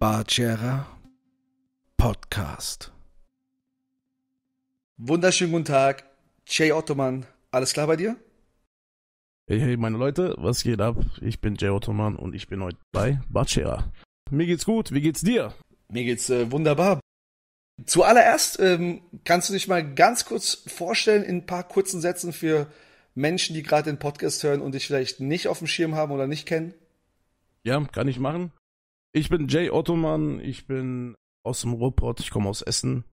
Barchera Podcast. Wunderschönen guten Tag, Jay Ottoman. Alles klar bei dir? Hey, hey, meine Leute, was geht ab? Ich bin Jay Ottoman und ich bin heute bei Barchera. Mir geht's gut, wie geht's dir? Mir geht's äh, wunderbar. Zuallererst ähm, kannst du dich mal ganz kurz vorstellen in ein paar kurzen Sätzen für Menschen, die gerade den Podcast hören und dich vielleicht nicht auf dem Schirm haben oder nicht kennen? Ja, kann ich machen. Ich bin Jay Ottoman, ich bin aus dem Ruhrpott, ich komme aus Essen.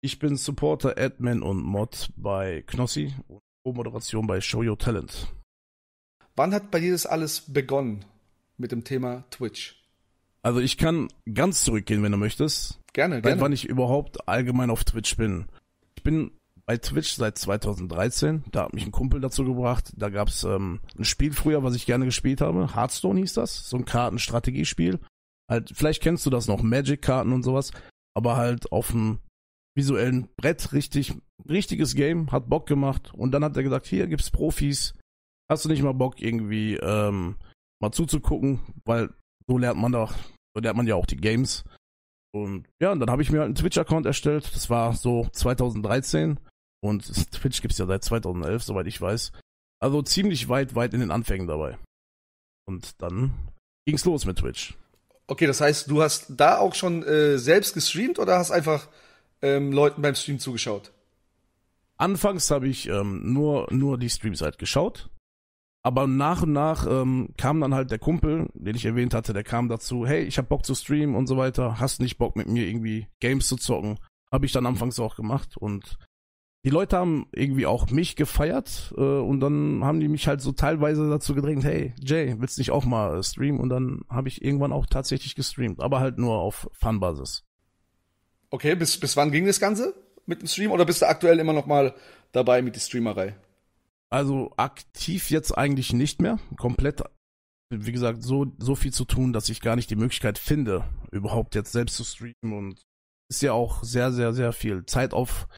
Ich bin Supporter, Admin und Mod bei Knossi und Co-Moderation bei Show Your Talent. Wann hat bei dir das alles begonnen mit dem Thema Twitch? Also ich kann ganz zurückgehen, wenn du möchtest. Gerne, gerne. wann ich überhaupt allgemein auf Twitch bin. Ich bin bei Twitch seit 2013. Da hat mich ein Kumpel dazu gebracht. Da gab's ähm, ein Spiel früher, was ich gerne gespielt habe. Hearthstone hieß das. So ein Kartenstrategiespiel halt, vielleicht kennst du das noch, Magic-Karten und sowas, aber halt auf dem visuellen Brett richtig, richtiges Game, hat Bock gemacht und dann hat er gesagt, hier gibt's Profis, hast du nicht mal Bock irgendwie ähm, mal zuzugucken, weil so lernt man doch, so lernt man ja auch die Games. Und ja, und dann habe ich mir halt einen Twitch-Account erstellt, das war so 2013 und Twitch gibt's ja seit 2011, soweit ich weiß. Also ziemlich weit, weit in den Anfängen dabei. Und dann ging's los mit Twitch. Okay, das heißt, du hast da auch schon äh, selbst gestreamt oder hast einfach ähm, Leuten beim Stream zugeschaut? Anfangs habe ich ähm, nur, nur die Streams halt geschaut. Aber nach und nach ähm, kam dann halt der Kumpel, den ich erwähnt hatte, der kam dazu, hey, ich habe Bock zu streamen und so weiter, hast nicht Bock mit mir irgendwie Games zu zocken. Habe ich dann anfangs auch gemacht und die Leute haben irgendwie auch mich gefeiert äh, und dann haben die mich halt so teilweise dazu gedrängt, hey Jay, willst du nicht auch mal streamen? Und dann habe ich irgendwann auch tatsächlich gestreamt, aber halt nur auf Fun-Basis. Okay, bis, bis wann ging das Ganze mit dem Stream oder bist du aktuell immer noch mal dabei mit der Streamerei? Also aktiv jetzt eigentlich nicht mehr, komplett wie gesagt, so, so viel zu tun, dass ich gar nicht die Möglichkeit finde, überhaupt jetzt selbst zu streamen und ist ja auch sehr, sehr, sehr viel Zeit auf,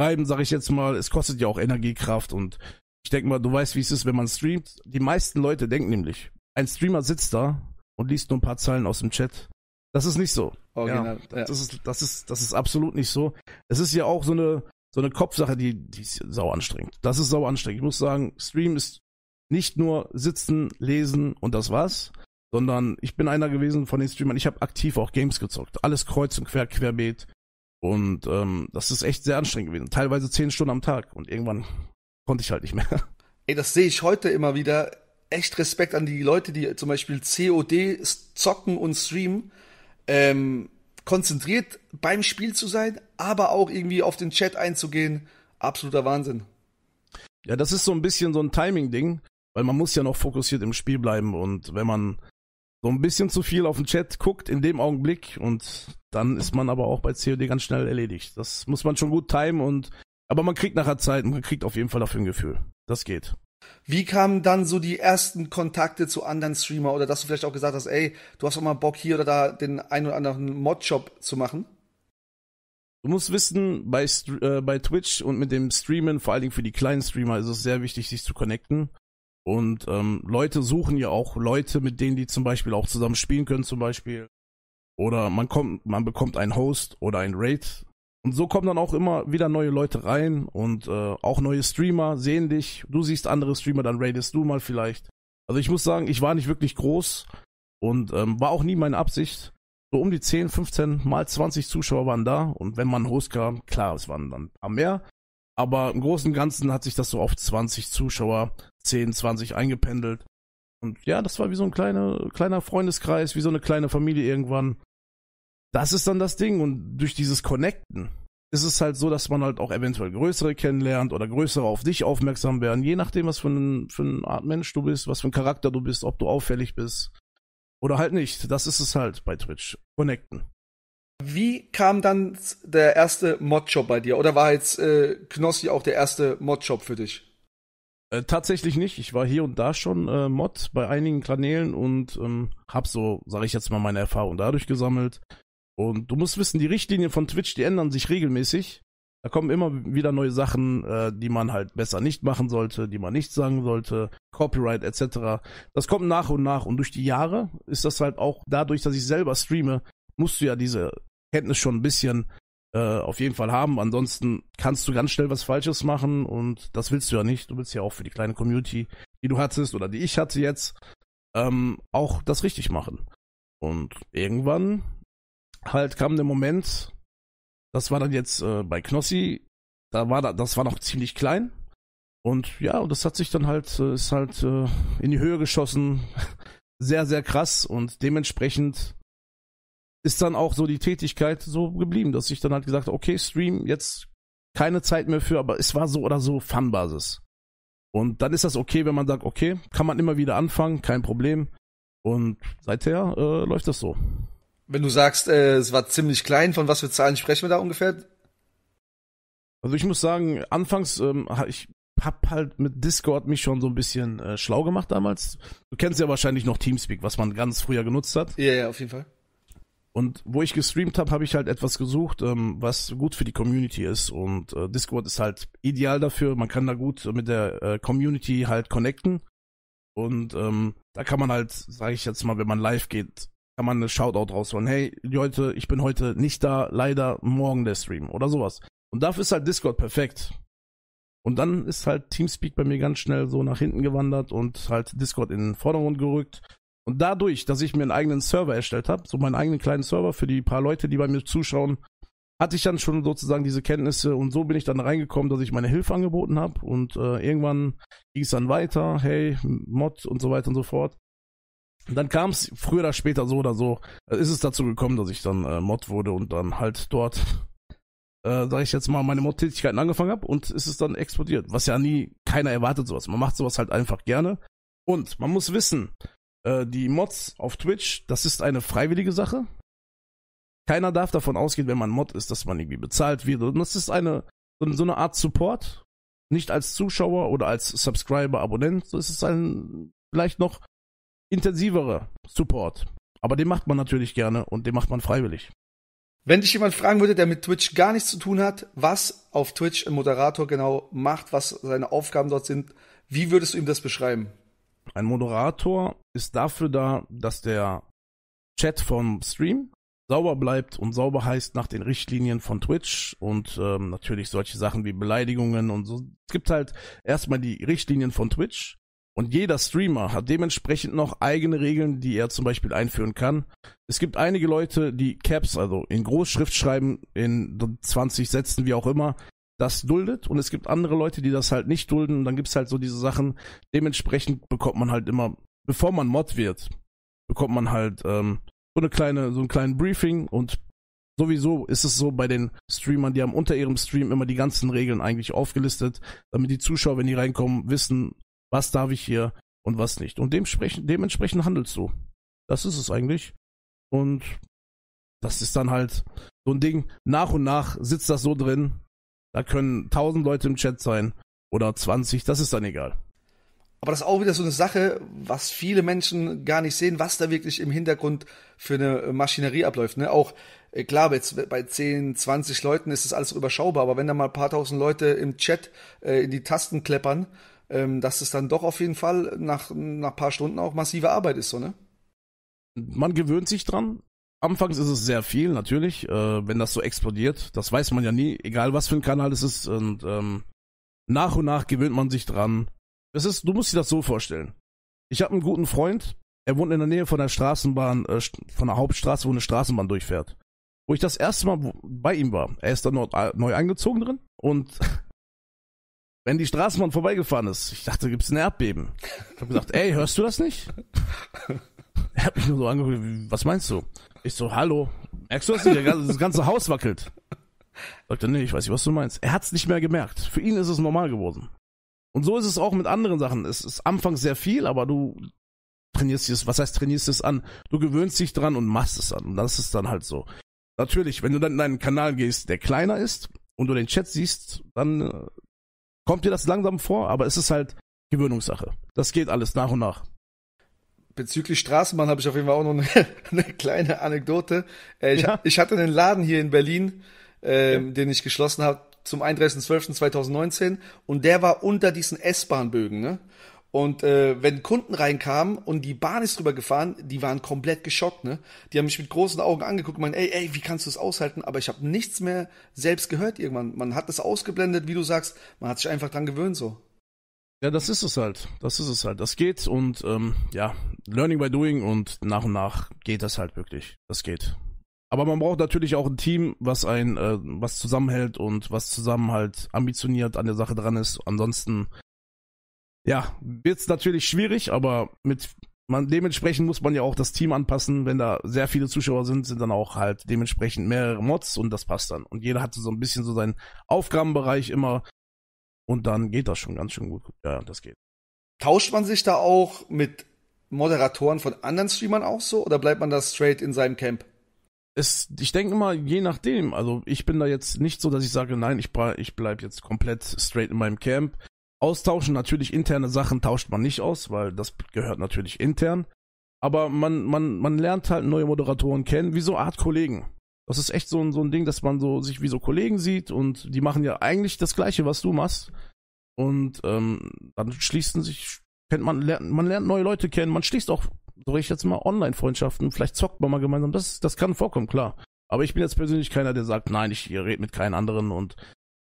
Schreiben, sage ich jetzt mal, es kostet ja auch Energiekraft und ich denke mal, du weißt, wie es ist, wenn man streamt. Die meisten Leute denken nämlich, ein Streamer sitzt da und liest nur ein paar Zeilen aus dem Chat. Das ist nicht so. Original, ja, ja. Das, ist, das, ist, das ist absolut nicht so. Es ist ja auch so eine, so eine Kopfsache, die, die ist sau anstrengend. Das ist sau anstrengend. Ich muss sagen, Stream ist nicht nur sitzen, lesen und das war's, sondern ich bin einer gewesen von den Streamern. Ich habe aktiv auch Games gezockt. Alles kreuz und quer, querbeet. Und ähm, das ist echt sehr anstrengend gewesen. Teilweise zehn Stunden am Tag. Und irgendwann konnte ich halt nicht mehr. Ey, das sehe ich heute immer wieder. Echt Respekt an die Leute, die zum Beispiel COD zocken und streamen. Ähm, konzentriert beim Spiel zu sein, aber auch irgendwie auf den Chat einzugehen. Absoluter Wahnsinn. Ja, das ist so ein bisschen so ein Timing-Ding, weil man muss ja noch fokussiert im Spiel bleiben. Und wenn man so ein bisschen zu viel auf den Chat guckt in dem Augenblick und dann ist man aber auch bei COD ganz schnell erledigt. Das muss man schon gut timen und aber man kriegt nachher Zeit und man kriegt auf jeden Fall dafür ein Gefühl. Das geht. Wie kamen dann so die ersten Kontakte zu anderen Streamer oder dass du vielleicht auch gesagt hast, ey, du hast auch mal Bock hier oder da den einen oder anderen mod zu machen? Du musst wissen, bei, äh, bei Twitch und mit dem Streamen, vor allen Dingen für die kleinen Streamer, ist es sehr wichtig, sich zu connecten. Und ähm, Leute suchen ja auch Leute, mit denen die zum Beispiel auch zusammen spielen können, zum Beispiel. Oder man kommt, man bekommt einen Host oder einen Raid. Und so kommen dann auch immer wieder neue Leute rein und äh, auch neue Streamer sehen dich. Du siehst andere Streamer, dann raidest du mal vielleicht. Also ich muss sagen, ich war nicht wirklich groß und ähm, war auch nie meine Absicht. So um die 10, 15 mal 20 Zuschauer waren da und wenn man Host kam, klar, es waren dann ein paar mehr, aber im Großen und Ganzen hat sich das so auf 20 Zuschauer, 10, 20 eingependelt. Und ja, das war wie so ein kleiner, kleiner Freundeskreis, wie so eine kleine Familie irgendwann. Das ist dann das Ding. Und durch dieses Connecten ist es halt so, dass man halt auch eventuell Größere kennenlernt oder Größere auf dich aufmerksam werden. Je nachdem, was für, ein, für eine Art Mensch du bist, was für ein Charakter du bist, ob du auffällig bist oder halt nicht. Das ist es halt bei Twitch. Connecten. Wie kam dann der erste Modjob bei dir? Oder war jetzt äh, Knossi auch der erste Modjob für dich? Äh, tatsächlich nicht. Ich war hier und da schon äh, Mod bei einigen Kanälen und ähm, hab so, sage ich jetzt mal, meine Erfahrung dadurch gesammelt. Und du musst wissen, die Richtlinien von Twitch, die ändern sich regelmäßig. Da kommen immer wieder neue Sachen, äh, die man halt besser nicht machen sollte, die man nicht sagen sollte, Copyright etc. Das kommt nach und nach und durch die Jahre ist das halt auch dadurch, dass ich selber streame, musst du ja diese Kenntnis schon ein bisschen äh, auf jeden Fall haben. Ansonsten kannst du ganz schnell was Falsches machen und das willst du ja nicht. Du willst ja auch für die kleine Community, die du hattest oder die ich hatte jetzt, ähm, auch das richtig machen. Und irgendwann halt kam der Moment, das war dann jetzt äh, bei Knossi, da war da, das war noch ziemlich klein. Und ja, und das hat sich dann halt, äh, ist halt äh, in die Höhe geschossen. sehr, sehr krass und dementsprechend ist dann auch so die Tätigkeit so geblieben, dass ich dann halt gesagt habe, okay, Stream, jetzt keine Zeit mehr für, aber es war so oder so Fun-Basis. Und dann ist das okay, wenn man sagt, okay, kann man immer wieder anfangen, kein Problem. Und seither äh, läuft das so. Wenn du sagst, äh, es war ziemlich klein, von was für Zahlen sprechen wir da ungefähr? Also ich muss sagen, anfangs, ähm, ich hab halt mit Discord mich schon so ein bisschen äh, schlau gemacht damals. Du kennst ja wahrscheinlich noch Teamspeak, was man ganz früher genutzt hat. Ja, ja, auf jeden Fall. Und wo ich gestreamt habe, habe ich halt etwas gesucht, ähm, was gut für die Community ist. Und äh, Discord ist halt ideal dafür. Man kann da gut mit der äh, Community halt connecten. Und ähm, da kann man halt, sage ich jetzt mal, wenn man live geht, kann man eine Shoutout rausholen. Hey, Leute, ich bin heute nicht da, leider morgen der Stream oder sowas. Und dafür ist halt Discord perfekt. Und dann ist halt Teamspeak bei mir ganz schnell so nach hinten gewandert und halt Discord in den Vordergrund gerückt. Und dadurch, dass ich mir einen eigenen Server erstellt habe, so meinen eigenen kleinen Server für die paar Leute, die bei mir zuschauen, hatte ich dann schon sozusagen diese Kenntnisse und so bin ich dann reingekommen, dass ich meine Hilfe angeboten habe und äh, irgendwann ging es dann weiter, hey, Mod und so weiter und so fort. Und dann kam es früher oder später so oder so, äh, ist es dazu gekommen, dass ich dann äh, Mod wurde und dann halt dort, äh, sage ich jetzt mal, meine Mod-Tätigkeiten angefangen habe und ist es dann explodiert, was ja nie keiner erwartet sowas. Man macht sowas halt einfach gerne und man muss wissen, äh, die Mods auf Twitch, das ist eine freiwillige Sache. Keiner darf davon ausgehen, wenn man Mod ist, dass man irgendwie bezahlt wird. Und das ist eine so eine Art Support. Nicht als Zuschauer oder als Subscriber, Abonnent. So ist es ein vielleicht noch intensiverer Support. Aber den macht man natürlich gerne und den macht man freiwillig. Wenn dich jemand fragen würde, der mit Twitch gar nichts zu tun hat, was auf Twitch ein Moderator genau macht, was seine Aufgaben dort sind, wie würdest du ihm das beschreiben? Ein Moderator ist dafür da, dass der Chat vom Stream sauber bleibt und sauber heißt nach den Richtlinien von Twitch und ähm, natürlich solche Sachen wie Beleidigungen und so. Es gibt halt erstmal die Richtlinien von Twitch und jeder Streamer hat dementsprechend noch eigene Regeln, die er zum Beispiel einführen kann. Es gibt einige Leute, die Caps, also in Großschrift schreiben, in 20 Sätzen, wie auch immer das duldet und es gibt andere Leute, die das halt nicht dulden und dann es halt so diese Sachen. Dementsprechend bekommt man halt immer, bevor man Mod wird, bekommt man halt ähm, so eine kleine, so einen kleinen Briefing und sowieso ist es so bei den Streamern, die haben unter ihrem Stream immer die ganzen Regeln eigentlich aufgelistet, damit die Zuschauer, wenn die reinkommen, wissen, was darf ich hier und was nicht. Und dementsprechend, dementsprechend handelst du. Das ist es eigentlich. Und das ist dann halt so ein Ding. Nach und nach sitzt das so drin, da können tausend Leute im Chat sein oder 20, das ist dann egal. Aber das ist auch wieder so eine Sache, was viele Menschen gar nicht sehen, was da wirklich im Hintergrund für eine Maschinerie abläuft. Ne? Auch äh, klar, jetzt bei 10, 20 Leuten ist das alles überschaubar, aber wenn da mal ein paar tausend Leute im Chat äh, in die Tasten kleppern, ähm, dass es dann doch auf jeden Fall nach, nach ein paar Stunden auch massive Arbeit ist, so, ne? Man gewöhnt sich dran, Anfangs ist es sehr viel, natürlich, äh, wenn das so explodiert. Das weiß man ja nie, egal was für ein Kanal es ist. Und ähm, nach und nach gewöhnt man sich dran. Das ist, du musst dir das so vorstellen. Ich habe einen guten Freund, er wohnt in der Nähe von der Straßenbahn, äh, von der Hauptstraße, wo eine Straßenbahn durchfährt. Wo ich das erste Mal bei ihm war. Er ist da äh, neu eingezogen drin und wenn die Straßenbahn vorbeigefahren ist, ich dachte, da gibt's ein Erdbeben. Ich habe gesagt, ey, hörst du das nicht? Er hat mich nur so angeguckt, was meinst du? Ich so, hallo. Merkst du das nicht? Das ganze Haus wackelt. Sagte, nee, ich weiß nicht, was du meinst. Er hat es nicht mehr gemerkt. Für ihn ist es normal geworden. Und so ist es auch mit anderen Sachen. Es ist anfangs sehr viel, aber du trainierst es, was heißt trainierst es an? Du gewöhnst dich dran und machst es an. Und das ist dann halt so. Natürlich, wenn du dann in einen Kanal gehst, der kleiner ist und du den Chat siehst, dann äh, kommt dir das langsam vor, aber es ist halt Gewöhnungssache. Das geht alles nach und nach bezüglich Straßenbahn habe ich auf jeden Fall auch noch eine, eine kleine Anekdote. Äh, ich, ja. ich, hatte einen Laden hier in Berlin, ähm, ja. den ich geschlossen habe zum 31.12.2019 und der war unter diesen s bahn bögen Ne? Und äh, wenn Kunden reinkamen und die Bahn ist drüber gefahren, die waren komplett geschockt, ne? Die haben mich mit großen Augen angeguckt und meinen, ey, ey, wie kannst du das aushalten? Aber ich habe nichts mehr selbst gehört irgendwann. Man hat das ausgeblendet, wie du sagst, man hat sich einfach dran gewöhnt so. Ja, das ist es halt. Das ist es halt. Das geht und ähm, ja, Learning by Doing und nach und nach geht das halt wirklich. Das geht. Aber man braucht natürlich auch ein Team, was ein, äh, was zusammenhält und was zusammen halt ambitioniert an der Sache dran ist. Ansonsten, ja, wird es natürlich schwierig, aber mit man, dementsprechend muss man ja auch das Team anpassen. Wenn da sehr viele Zuschauer sind, sind dann auch halt dementsprechend mehrere Mods und das passt dann. Und jeder hat so ein bisschen so seinen Aufgabenbereich immer und dann geht das schon ganz schön gut. Ja, das geht. Tauscht man sich da auch mit Moderatoren von anderen Streamern auch so oder bleibt man da straight in seinem Camp? Es, ich denke mal, je nachdem. Also ich bin da jetzt nicht so, dass ich sage, nein, ich, ich bleib jetzt komplett straight in meinem Camp. Austauschen natürlich interne Sachen tauscht man nicht aus, weil das gehört natürlich intern. Aber man, man, man lernt halt neue Moderatoren kennen, wie so Art Kollegen. Das ist echt so ein, so ein Ding, dass man so sich wie so Kollegen sieht und die machen ja eigentlich das Gleiche, was du machst. Und ähm, dann schließen sich, kennt man, lernt, man lernt neue Leute kennen, man schließt auch, so ich jetzt mal, Online-Freundschaften, vielleicht zockt man mal gemeinsam, das, das kann vorkommen, klar. Aber ich bin jetzt persönlich keiner, der sagt, nein, ich rede mit keinem anderen und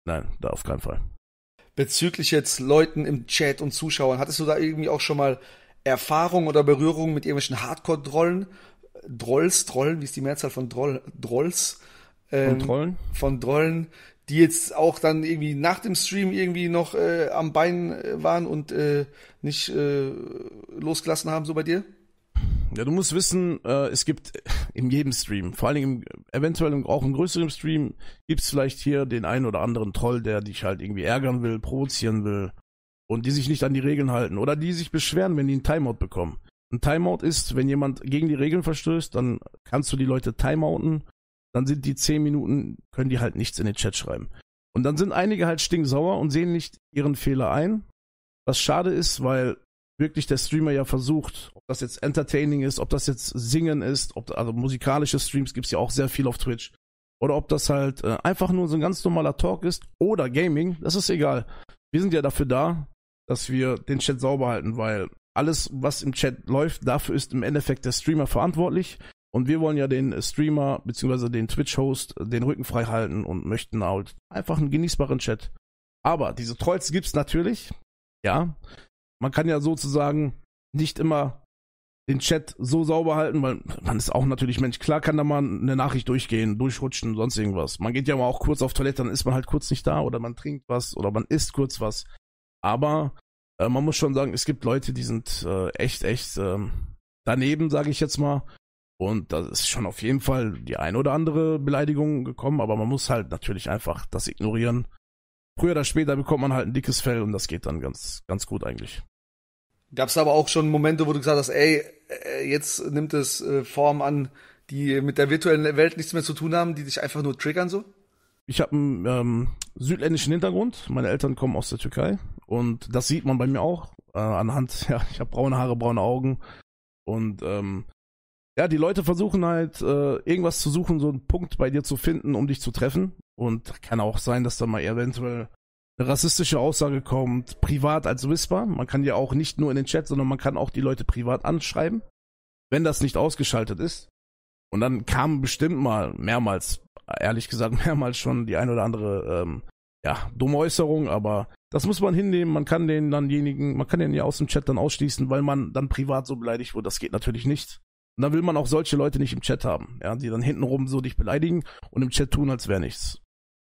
nein, da auf keinen Fall. Bezüglich jetzt Leuten im Chat und Zuschauern, hattest du da irgendwie auch schon mal Erfahrung oder Berührung mit irgendwelchen Hardcore-Drollen, Drolls, Trollen, wie ist die Mehrzahl von Droll, Drolls? Ähm, von Trollen? Von Drollen, die jetzt auch dann irgendwie nach dem Stream irgendwie noch äh, am Bein äh, waren und äh, nicht äh, losgelassen haben, so bei dir? Ja, du musst wissen, äh, es gibt in jedem Stream, vor allen Dingen eventuell auch im größeren Stream, gibt's vielleicht hier den einen oder anderen Troll, der dich halt irgendwie ärgern will, provozieren will und die sich nicht an die Regeln halten oder die sich beschweren, wenn die einen Timeout bekommen. Ein Timeout ist, wenn jemand gegen die Regeln verstößt, dann kannst du die Leute timeouten. Dann sind die 10 Minuten, können die halt nichts in den Chat schreiben. Und dann sind einige halt stinksauer und sehen nicht ihren Fehler ein. Was schade ist, weil wirklich der Streamer ja versucht, ob das jetzt Entertaining ist, ob das jetzt Singen ist, ob also musikalische Streams gibt's ja auch sehr viel auf Twitch. Oder ob das halt äh, einfach nur so ein ganz normaler Talk ist oder Gaming, das ist egal. Wir sind ja dafür da, dass wir den Chat sauber halten, weil alles, was im Chat läuft, dafür ist im Endeffekt der Streamer verantwortlich. Und wir wollen ja den Streamer bzw. den Twitch-Host den Rücken frei halten und möchten halt einfach einen genießbaren Chat. Aber diese Trolls gibt es natürlich. Ja. Man kann ja sozusagen nicht immer den Chat so sauber halten, weil man ist auch natürlich Mensch. Klar kann da mal eine Nachricht durchgehen, durchrutschen, sonst irgendwas. Man geht ja mal auch kurz auf Toilette, dann ist man halt kurz nicht da oder man trinkt was oder man isst kurz was. Aber äh, man muss schon sagen, es gibt Leute, die sind äh, echt, echt ähm, daneben, sage ich jetzt mal. Und da ist schon auf jeden Fall die ein oder andere Beleidigung gekommen, aber man muss halt natürlich einfach das ignorieren. Früher oder später bekommt man halt ein dickes Fell und das geht dann ganz, ganz gut eigentlich. Gab es aber auch schon Momente, wo du gesagt hast, ey, äh, jetzt nimmt es äh, Formen an, die mit der virtuellen Welt nichts mehr zu tun haben, die dich einfach nur triggern so? Ich habe einen ähm, südländischen Hintergrund. Meine Eltern kommen aus der Türkei. Und das sieht man bei mir auch äh, anhand, ja, ich habe braune Haare, braune Augen. Und ähm, ja, die Leute versuchen halt äh, irgendwas zu suchen, so einen Punkt bei dir zu finden, um dich zu treffen. Und kann auch sein, dass da mal eventuell eine rassistische Aussage kommt, privat als Whisper. Man kann ja auch nicht nur in den Chat, sondern man kann auch die Leute privat anschreiben, wenn das nicht ausgeschaltet ist. Und dann kam bestimmt mal mehrmals, ehrlich gesagt, mehrmals schon die ein oder andere ähm, ja, dumme Äußerung, aber das muss man hinnehmen. Man kann den dannjenigen, man kann den ja aus dem Chat dann ausschließen, weil man dann privat so beleidigt wurde. Das geht natürlich nicht. Und dann will man auch solche Leute nicht im Chat haben, ja, die dann hintenrum so dich beleidigen und im Chat tun, als wäre nichts.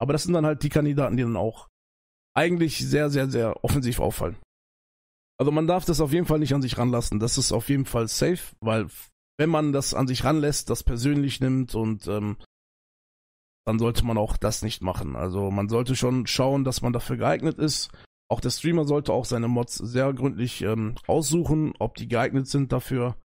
Aber das sind dann halt die Kandidaten, die dann auch eigentlich sehr, sehr, sehr offensiv auffallen. Also man darf das auf jeden Fall nicht an sich ranlassen. Das ist auf jeden Fall safe, weil wenn man das an sich ranlässt, das persönlich nimmt und ähm, dann sollte man auch das nicht machen. Also man sollte schon schauen, dass man dafür geeignet ist. Auch der Streamer sollte auch seine Mods sehr gründlich ähm, aussuchen, ob die geeignet sind dafür.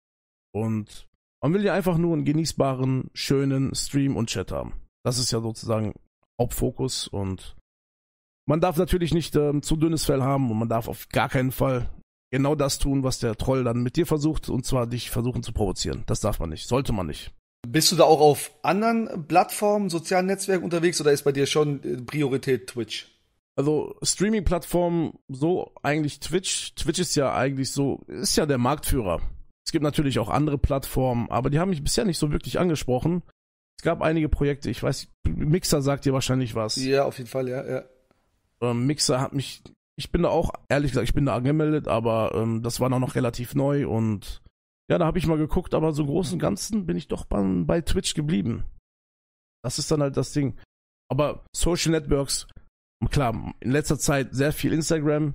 Und man will ja einfach nur einen genießbaren, schönen Stream und Chat haben. Das ist ja sozusagen Hauptfokus und man darf natürlich nicht ähm, zu dünnes Fell haben und man darf auf gar keinen Fall genau das tun, was der Troll dann mit dir versucht, und zwar dich versuchen zu provozieren. Das darf man nicht, sollte man nicht. Bist du da auch auf anderen Plattformen, sozialen Netzwerken unterwegs oder ist bei dir schon äh, Priorität Twitch? Also Streaming-Plattformen, so eigentlich Twitch. Twitch ist ja eigentlich so, ist ja der Marktführer. Es gibt natürlich auch andere Plattformen, aber die haben mich bisher nicht so wirklich angesprochen. Es gab einige Projekte, ich weiß, Mixer sagt dir wahrscheinlich was. Ja, auf jeden Fall, ja, ja. Ähm, Mixer hat mich, ich bin da auch, ehrlich gesagt, ich bin da angemeldet, aber ähm, das war noch, noch relativ neu und ja, da habe ich mal geguckt, aber so im Großen und Ganzen bin ich doch bei, bei Twitch geblieben. Das ist dann halt das Ding. Aber Social Networks, klar, in letzter Zeit sehr viel Instagram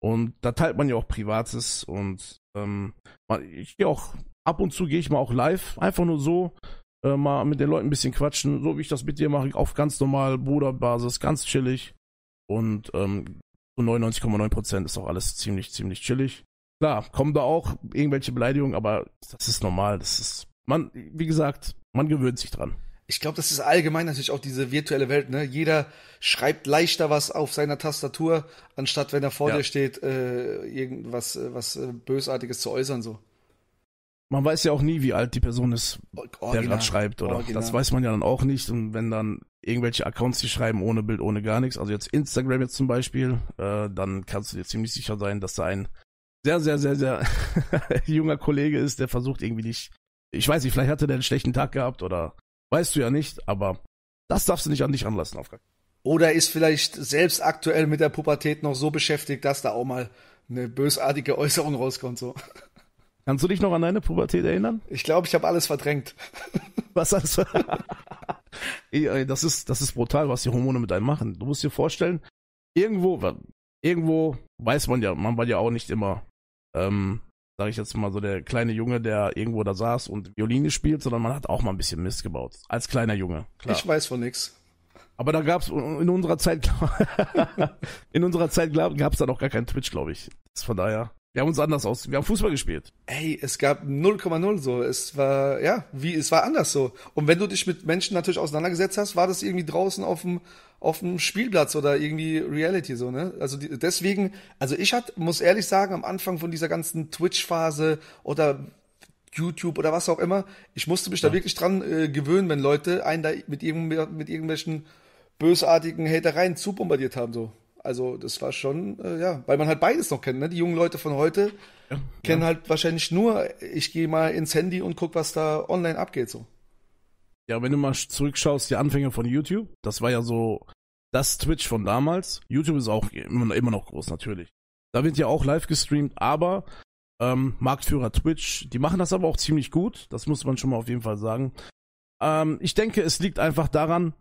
und da teilt man ja auch Privates und ähm, ich gehe auch ab und zu gehe ich mal auch live, einfach nur so äh, mal mit den Leuten ein bisschen quatschen, so wie ich das mit dir mache, auf ganz normal Bruderbasis, ganz chillig und ähm, 99,9 ist auch alles ziemlich ziemlich chillig. Klar, kommen da auch irgendwelche Beleidigungen, aber das ist normal. Das ist, man, wie gesagt, man gewöhnt sich dran. Ich glaube, das ist allgemein natürlich auch diese virtuelle Welt. Ne? Jeder schreibt leichter was auf seiner Tastatur, anstatt wenn er vor ja. dir steht, äh, irgendwas äh, was äh, Bösartiges zu äußern. So. Man weiß ja auch nie, wie alt die Person ist, Original. der gerade schreibt. Oder? Das weiß man ja dann auch nicht. Und wenn dann irgendwelche Accounts, die schreiben ohne Bild, ohne gar nichts, also jetzt Instagram jetzt zum Beispiel, äh, dann kannst du dir ziemlich sicher sein, dass da ein sehr, sehr, sehr, sehr junger Kollege ist, der versucht irgendwie nicht. Ich weiß nicht, vielleicht hatte der einen schlechten Tag gehabt oder weißt du ja nicht, aber das darfst du nicht an dich anlassen, Aufgang. Oder ist vielleicht selbst aktuell mit der Pubertät noch so beschäftigt, dass da auch mal eine bösartige Äußerung rauskommt, so. Kannst du dich noch an deine Pubertät erinnern? Ich glaube, ich habe alles verdrängt. Was hast du? das ist, das ist brutal, was die Hormone mit einem machen. Du musst dir vorstellen, irgendwo, irgendwo weiß man ja, man war ja auch nicht immer ähm, sage ich jetzt mal so der kleine Junge, der irgendwo da saß und Violine spielt, sondern man hat auch mal ein bisschen Mist gebaut. Als kleiner Junge. Klar. Ich weiß von nix. Aber da gab's in unserer Zeit in unserer Zeit gab's da noch gar keinen Twitch, glaube ich. Von daher. Wir haben uns anders aus, wir haben Fußball gespielt. Ey, es gab 0,0 so. Es war, ja, wie, es war anders so. Und wenn du dich mit Menschen natürlich auseinandergesetzt hast, war das irgendwie draußen auf dem, auf dem Spielplatz oder irgendwie Reality so, ne? Also die, deswegen, also ich hat, muss ehrlich sagen, am Anfang von dieser ganzen Twitch-Phase oder YouTube oder was auch immer, ich musste mich ja. da wirklich dran äh, gewöhnen, wenn Leute einen da mit, irgend, mit irgendwelchen bösartigen Hatereien zubombardiert haben, so. Also das war schon, äh, ja, weil man halt beides noch kennt. Ne? Die jungen Leute von heute ja, kennen ja. halt wahrscheinlich nur, ich gehe mal ins Handy und guck, was da online abgeht so. Ja, wenn du mal zurückschaust, die Anfänge von YouTube, das war ja so das Twitch von damals. YouTube ist auch immer, immer noch groß natürlich. Da wird ja auch live gestreamt, aber ähm, Marktführer Twitch, die machen das aber auch ziemlich gut. Das muss man schon mal auf jeden Fall sagen. Ähm, ich denke, es liegt einfach daran,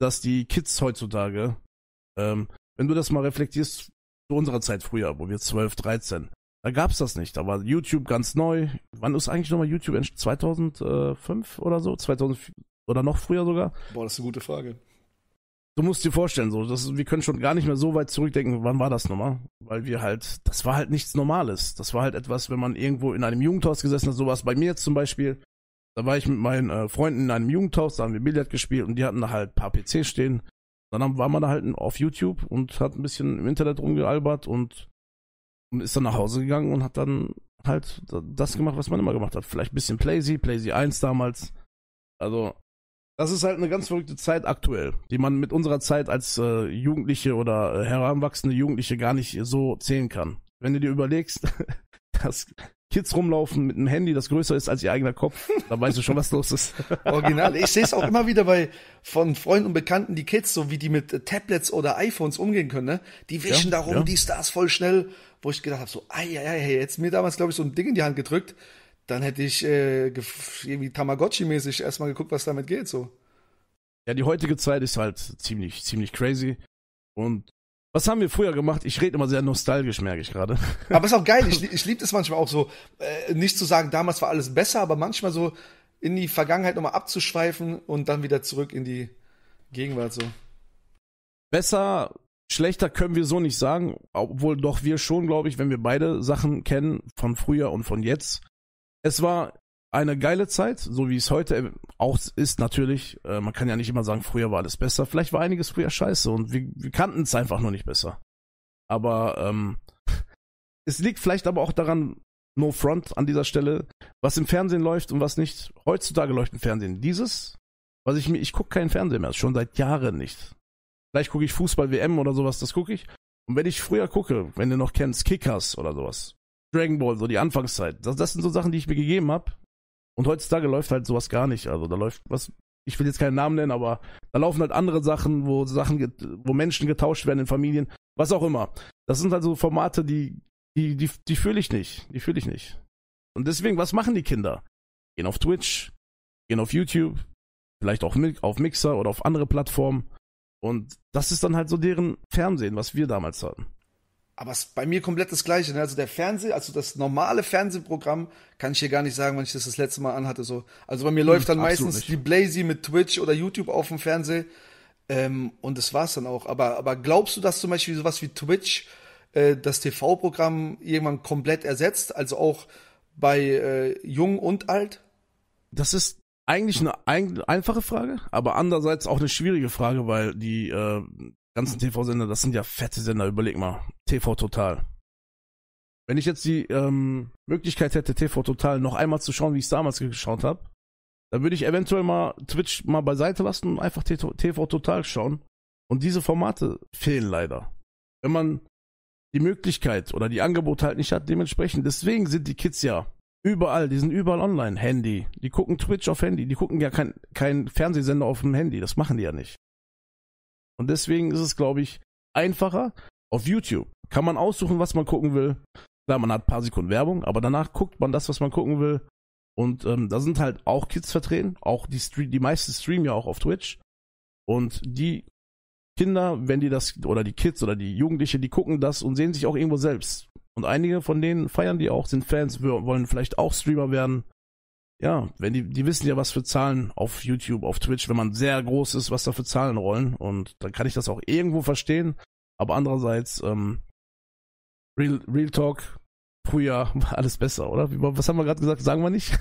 dass die Kids heutzutage ähm, wenn du das mal reflektierst, zu unserer Zeit früher, wo wir 12, 13, da gab's das nicht. Da war YouTube ganz neu. Wann ist eigentlich nochmal YouTube? 2005 oder so? 2004 oder noch früher sogar? Boah, das ist eine gute Frage. Du musst dir vorstellen, so, das, wir können schon gar nicht mehr so weit zurückdenken, wann war das nochmal? Weil wir halt, das war halt nichts Normales. Das war halt etwas, wenn man irgendwo in einem Jugendhaus gesessen hat, sowas bei mir jetzt zum Beispiel. Da war ich mit meinen äh, Freunden in einem Jugendhaus, da haben wir Billard gespielt und die hatten da halt ein paar PCs stehen. Dann war man da halt auf YouTube und hat ein bisschen im Internet rumgealbert und, und ist dann nach Hause gegangen und hat dann halt das gemacht, was man immer gemacht hat. Vielleicht ein bisschen Playsy, Playsy 1 damals. Also, das ist halt eine ganz verrückte Zeit aktuell, die man mit unserer Zeit als äh, Jugendliche oder äh, heranwachsende Jugendliche gar nicht so zählen kann. Wenn du dir überlegst, dass Kids rumlaufen mit einem Handy, das größer ist als ihr eigener Kopf. Da weißt du schon, was los ist. Original. Ich sehe es auch immer wieder bei von Freunden und Bekannten, die Kids, so wie die mit Tablets oder iPhones umgehen können, ne? Die wischen ja, darum, ja. die Stars voll schnell, wo ich gedacht habe, so, ei, ei, ei, jetzt mir damals, glaube ich, so ein Ding in die Hand gedrückt, dann hätte ich äh, irgendwie Tamagotchi-mäßig erstmal geguckt, was damit geht, so. Ja, die heutige Zeit ist halt ziemlich, ziemlich crazy. Und was haben wir früher gemacht? Ich rede immer sehr nostalgisch, merke ich gerade. Aber ist auch geil. Ich, ich liebe es manchmal auch so, äh, nicht zu sagen, damals war alles besser, aber manchmal so in die Vergangenheit nochmal abzuschweifen und dann wieder zurück in die Gegenwart so. Besser, schlechter können wir so nicht sagen, obwohl doch wir schon, glaube ich, wenn wir beide Sachen kennen, von früher und von jetzt. Es war eine geile Zeit, so wie es heute ähm, auch ist natürlich. Äh, man kann ja nicht immer sagen, früher war alles besser. Vielleicht war einiges früher scheiße und wir, wir kannten es einfach nur nicht besser. Aber ähm, es liegt vielleicht aber auch daran, no front an dieser Stelle, was im Fernsehen läuft und was nicht. Heutzutage läuft im Fernsehen dieses, was ich mir, ich gucke keinen Fernsehen mehr, schon seit Jahren nicht. Vielleicht gucke ich Fußball-WM oder sowas, das gucke ich. Und wenn ich früher gucke, wenn du noch kennst, Kickers oder sowas, Dragon Ball, so die Anfangszeit, das, das sind so Sachen, die ich mir gegeben habe, und heutzutage läuft halt sowas gar nicht. Also da läuft was, ich will jetzt keinen Namen nennen, aber da laufen halt andere Sachen, wo Sachen, wo Menschen getauscht werden in Familien, was auch immer. Das sind halt so Formate, die, die, die, die fühle ich nicht. Die fühle ich nicht. Und deswegen, was machen die Kinder? Gehen auf Twitch, gehen auf YouTube, vielleicht auch auf Mixer oder auf andere Plattformen. Und das ist dann halt so deren Fernsehen, was wir damals hatten. Aber es ist bei mir komplett das Gleiche. Ne? Also der Fernseher, also das normale Fernsehprogramm, kann ich hier gar nicht sagen, wenn ich das das letzte Mal anhatte. So. Also bei mir hm, läuft dann meistens nicht. die Blazy mit Twitch oder YouTube auf dem Fernseher. Ähm, und das war's dann auch. Aber, aber glaubst du, dass zum Beispiel sowas wie Twitch äh, das TV-Programm irgendwann komplett ersetzt? Also auch bei äh, Jung und Alt? Das ist eigentlich eine ein einfache Frage, aber andererseits auch eine schwierige Frage, weil die äh, ganzen TV-Sender, das sind ja fette Sender, überleg mal. TV Total. Wenn ich jetzt die ähm, Möglichkeit hätte, TV Total noch einmal zu schauen, wie ich es damals geschaut habe, dann würde ich eventuell mal Twitch mal beiseite lassen und einfach TV Total schauen. Und diese Formate fehlen leider. Wenn man die Möglichkeit oder die Angebote halt nicht hat, dementsprechend. Deswegen sind die Kids ja überall, die sind überall online, Handy. Die gucken Twitch auf Handy, die gucken ja kein, kein Fernsehsender auf dem Handy, das machen die ja nicht. Und deswegen ist es, glaube ich, einfacher. Auf YouTube kann man aussuchen, was man gucken will. Klar, man hat ein paar Sekunden Werbung, aber danach guckt man das, was man gucken will. Und ähm, da sind halt auch Kids vertreten. Auch die, Stream, die meisten streamen ja auch auf Twitch. Und die Kinder, wenn die das, oder die Kids oder die Jugendliche, die gucken das und sehen sich auch irgendwo selbst. Und einige von denen feiern die auch, sind Fans, wollen vielleicht auch Streamer werden ja, wenn die, die wissen ja, was für Zahlen auf YouTube, auf Twitch, wenn man sehr groß ist, was da für Zahlen rollen. Und dann kann ich das auch irgendwo verstehen. Aber andererseits, ähm, Real, Real Talk, früher war alles besser, oder? Was haben wir gerade gesagt? Sagen wir nicht.